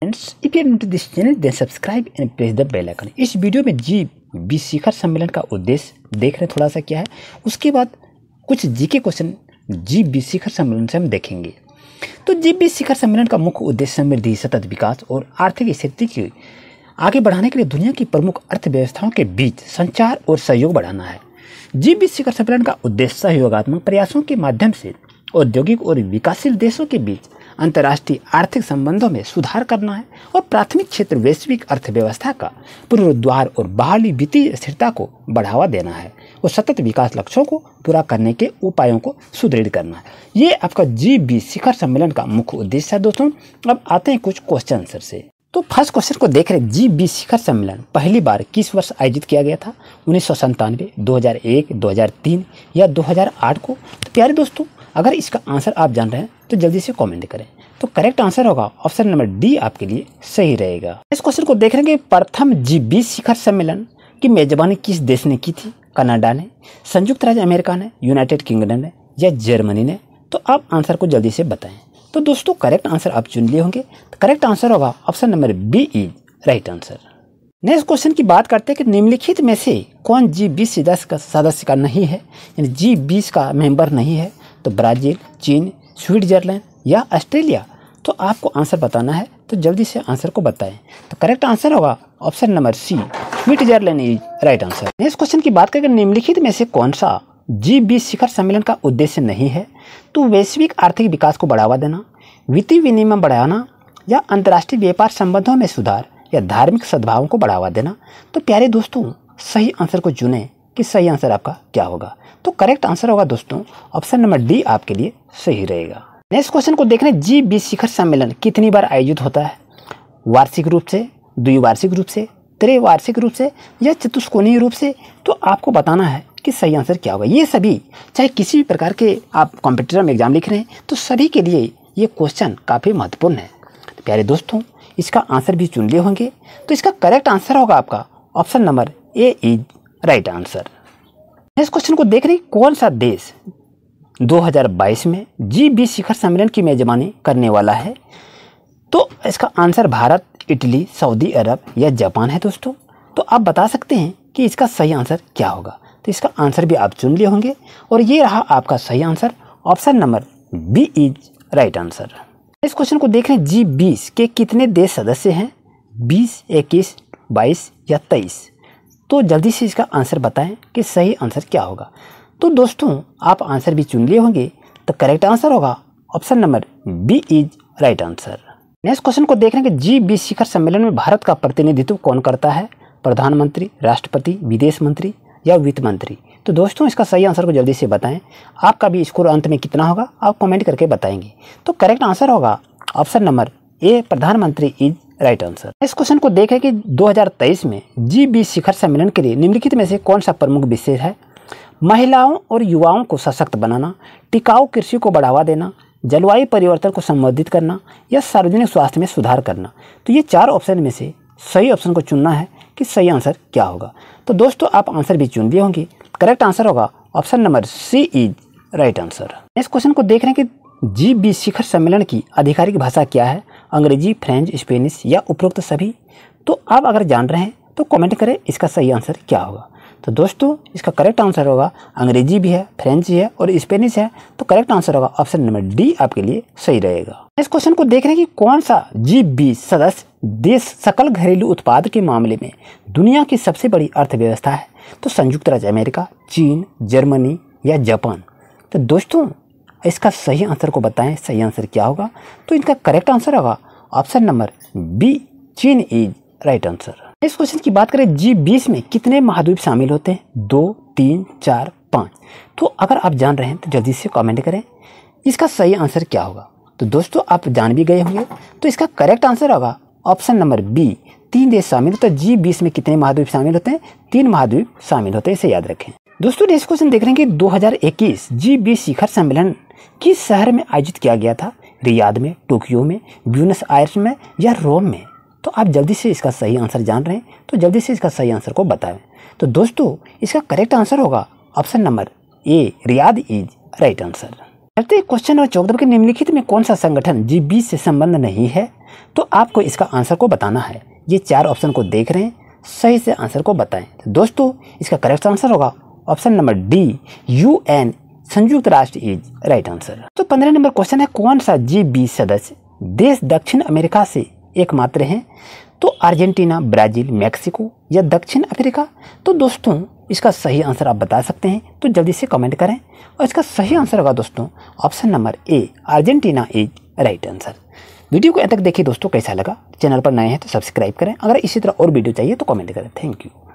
friends if you to this channel then subscribe and press the bell icon इस video में जी B शिखर सम्मेलन का उद्देश्य देख रहे थोड़ा सा क्या है उसके बाद कुछ जी के क्वेश्चन जी बी शिखर सम्मेलन से हम देखेंगे तो जी बी शिखर सम्मेलन का मुख्य उद्देश्य समृद्धि सतत विकास और आर्थिक स्थिति की आगे बढ़ाने के लिए दुनिया की प्रमुख अर्थव्यवस्थाओं के बीच संचार और सहयोग बढ़ाना है जी बी शिखर सम्मेलन का उद्देश्य सहयोगात्मक प्रयासों के माध्यम से औद्योगिक और विकासशील देशों के बीच अंतर्राष्ट्रीय आर्थिक संबंधों में सुधार करना है और प्राथमिक क्षेत्र वैश्विक अर्थव्यवस्था का पुनरुद्वार और बहाली वित्तीय स्थिरता को बढ़ावा देना है और सतत विकास लक्ष्यों को पूरा करने के उपायों को सुदृढ़ करना है ये आपका जी बी शिखर सम्मेलन का मुख्य उद्देश्य है दोस्तों अब आते हैं कुछ क्वेश्चन आंसर से तो फर्स्ट क्वेश्चन को देख रहे जी बी शिखर सम्मेलन पहली बार किस वर्ष आयोजित किया गया था उन्नीस सौ संतानवे दो हज़ार एक दो हज़ार तीन या दो हज़ार आठ को तो प्यारे दोस्तों अगर इसका आंसर आप जान रहे हैं तो जल्दी से कमेंट करें तो करेक्ट आंसर होगा ऑप्शन नंबर डी आपके लिए सही रहेगा इस क्वेश्चन को देख रहे हैं कि प्रथम जी बीस शिखर सम्मेलन की मेजबानी किस देश ने की थी कनाडा ने संयुक्त राज्य अमेरिका ने यूनाइटेड किंगडम ने या जर्मनी ने तो आप आंसर को जल्दी से बताएं तो दोस्तों करेक्ट आंसर आप चुन लिए होंगे तो करेक्ट आंसर होगा option number B is right answer next question की बात करते हैं कि निम्नलिखित में से कौन जी बीस सदस्य का सदस्य का नहीं है यानी जी बीस का मेंबर नहीं है तो ब्राज़ील चीन स्विट्जरलैंड या ऑस्ट्रेलिया तो आपको आंसर बताना है तो जल्दी से आंसर को बताएं तो करेक्ट आंसर होगा option number C Switzerland is right answer next question की बात करें निम्नलिखित में से कौन सा जी बीस शिखर सम्मेलन का उद्देश्य नहीं है तो वैश्विक आर्थिक विकास को बढ़ावा देना वित्तीय विनिमय बढ़ाना या अंतर्राष्ट्रीय व्यापार संबंधों में सुधार या धार्मिक सद्भावों को बढ़ावा देना तो प्यारे दोस्तों सही आंसर को चुनें कि सही आंसर आपका क्या होगा तो करेक्ट आंसर होगा दोस्तों ऑप्शन नंबर डी आपके लिए सही रहेगा नेक्स्ट क्वेश्चन को देख रहे जी बी शिखर सम्मेलन कितनी बार आयोजित होता है वार्षिक रूप से द्विवार्षिक रूप से त्रैवार्षिक रूप से या चतुष्कोणीय रूप से तो आपको बताना है कि सही आंसर क्या होगा ये सभी चाहे किसी भी प्रकार के आप कॉम्पिटिटर में एग्जाम लिख रहे हैं तो सभी के लिए ये क्वेश्चन काफ़ी महत्वपूर्ण है तो प्यारे दोस्तों इसका आंसर भी चुन लिए होंगे तो इसका करेक्ट आंसर होगा आपका option number A is right answer next question को देख रहे कौन सा देश 2022 में जी बी शिखर सम्मेलन की मेजबानी करने वाला है तो इसका answer Bharat Italy Saudi Arab या जापान है दोस्तों तो आप बता सकते हैं कि इसका सही आंसर क्या होगा तो इसका आंसर भी आप चुन लिए होंगे और ये रहा आपका सही answer option number B is right answer इस क्वेश्चन को देख रहे हैं जी बीस के कितने देश सदस्य हैं बीस इक्कीस बाईस या तेईस तो जल्दी से इसका आंसर बताएं कि सही आंसर क्या होगा तो दोस्तों आप आंसर भी चुन लिए होंगे तो करेक्ट आंसर होगा option number B is right answer next question को देख रहे हैं कि जी बी शिखर सम्मेलन में भारत का प्रतिनिधित्व कौन करता है प्रधानमंत्री राष्ट्रपति विदेश मंत्री या वित्त मंत्री तो दोस्तों इसका सही आंसर को जल्दी से बताएं आपका भी स्कोर अंत में कितना होगा आप कमेंट करके बताएंगे तो करेक्ट आंसर होगा ऑप्शन नंबर ए प्रधानमंत्री इज राइट आंसर इस क्वेश्चन को देखें कि 2023 में जी बी शिखर सम्मेलन के लिए निम्नलिखित में से कौन सा प्रमुख विषय है महिलाओं और युवाओं को सशक्त बनाना टिकाऊ कृषि को बढ़ावा देना जलवायु परिवर्तन को संबोधित करना या सार्वजनिक स्वास्थ्य में सुधार करना तो ये चार ऑप्शन में से सही ऑप्शन को चुनना है कि सही आंसर क्या होगा तो दोस्तों आप आंसर भी चुन लिए होंगे करेक्ट आंसर होगा option number C is right answer इस क्वेश्चन को देख रहे हैं कि जी बी शिखर सम्मेलन की आधिकारिक भाषा क्या है अंग्रेजी फ्रेंच स्पेनिश या उपरोक्त सभी तो आप अगर जान रहे हैं तो कमेंट करें इसका सही आंसर क्या होगा तो दोस्तों इसका करेक्ट आंसर होगा अंग्रेजी भी है फ्रेंच भी है और स्पेनिश है तो करेक्ट आंसर होगा ऑप्शन नंबर डी आपके लिए सही रहेगा इस क्वेश्चन को देख रहे हैं कि कौन सा जी बी सदस्य देश सकल घरेलू उत्पाद के मामले में दुनिया की सबसे बड़ी अर्थव्यवस्था है तो संयुक्त राज्य अमेरिका चीन जर्मनी या जापान तो दोस्तों इसका सही आंसर को बताएं सही आंसर क्या होगा तो इनका करेक्ट आंसर होगा ऑप्शन नंबर बी चीन इज राइट आंसर इस क्वेश्चन की बात करें जी बीस में कितने महाद्वीप शामिल होते हैं दो तीन चार पाँच तो अगर आप जान रहे हैं तो जल्दी से कमेंट करें इसका सही आंसर क्या होगा तो दोस्तों आप जान भी गए होंगे तो इसका करेक्ट आंसर होगा ऑप्शन नंबर बी तीन देश शामिल होते हैं जी बीस में कितने महाद्वीप शामिल होते हैं तीन महाद्वीप शामिल होते हैं इसे याद रखें दोस्तों नेक्स्ट क्वेश्चन देख रहे हैं कि 2021 बी शिखर सम्मेलन किस शहर में आयोजित किया गया था रियाद में टोक्यो में ब्यूनस आयर्स में या रोम में तो आप जल्दी से इसका सही आंसर जान रहे हैं तो जल्दी से इसका सही आंसर को बताएं तो दोस्तों इसका करेक्ट आंसर होगा option number A Riyadh is right answer चलते क्वेश्चन नंबर चौदह के निम्नलिखित में कौन सा संगठन जी बी से संबंध नहीं है तो आपको इसका आंसर को बताना है ये चार ऑप्शन को देख रहे हैं सही से आंसर को बताएं तो दोस्तों इसका करेक्ट आंसर होगा option number D U N संयुक्त राष्ट्र इज राइट आंसर तो पंद्रह नंबर क्वेश्चन है कौन सा जी बी सदस्य देश दक्षिण अमेरिका से एकमात्र हैं तो अर्जेंटीना ब्राज़ील मैक्सिको या दक्षिण अफ्रीका तो दोस्तों इसका सही आंसर आप बता सकते हैं तो जल्दी से कमेंट करें और इसका सही आंसर होगा दोस्तों option number A Argentina is right answer video को यहाँ तक देखिए दोस्तों कैसा लगा चैनल पर नए हैं तो सब्सक्राइब करें अगर इसी तरह और वीडियो चाहिए तो कमेंट करें थैंक यू